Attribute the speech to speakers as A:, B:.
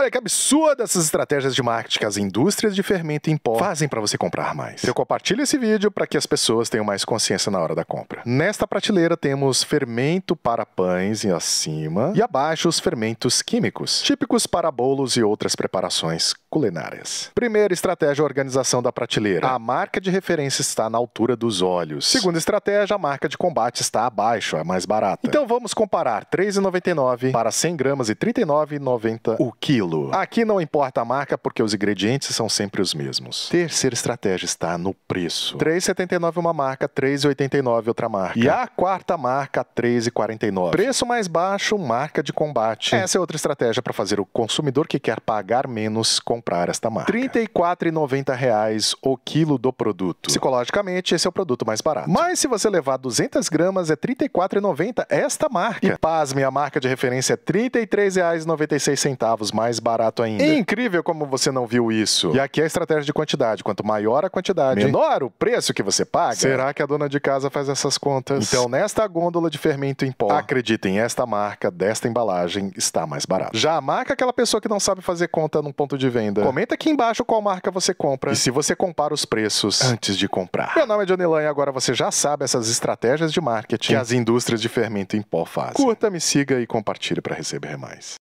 A: Olha que absurdo essas estratégias de marketing que as indústrias de fermento em pó fazem para você comprar mais. Eu compartilho esse vídeo para que as pessoas tenham mais consciência na hora da compra. Nesta prateleira temos fermento para pães em acima e abaixo os fermentos químicos, típicos para bolos e outras preparações culinárias. Primeira estratégia, organização da prateleira. A marca de referência está na altura dos olhos. Segunda estratégia, a marca de combate está abaixo, é mais barata. Então vamos comparar 3,99 para 100 gramas e 39,90 o quilo. Aqui não importa a marca porque os ingredientes são sempre os mesmos. Terceira estratégia está no preço. 3,79 uma marca, 3,89 outra marca. E a quarta marca, 3,49. Preço mais baixo, marca de combate. Essa é outra estratégia para fazer o consumidor que quer pagar menos comprar esta marca. R$ 34,90 o quilo do produto. Psicologicamente, esse é o produto mais barato. Mas se você levar 200 gramas, é R$ 34,90 esta marca. E pasme, a marca de referência é R$ 33,96 mais mais barato ainda. É incrível como você não viu isso. E aqui é a estratégia de quantidade. Quanto maior a quantidade, menor o preço que você paga. Será que a dona de casa faz essas contas? Então, nesta gôndola de fermento em pó, acreditem, esta marca desta embalagem está mais barata. Já a marca é aquela pessoa que não sabe fazer conta num ponto de venda. Comenta aqui embaixo qual marca você compra e se você compara os preços antes de comprar. Meu nome é Johnny Lan e agora você já sabe essas estratégias de marketing que as indústrias de fermento em pó fazem. Curta, me siga e compartilhe para receber mais.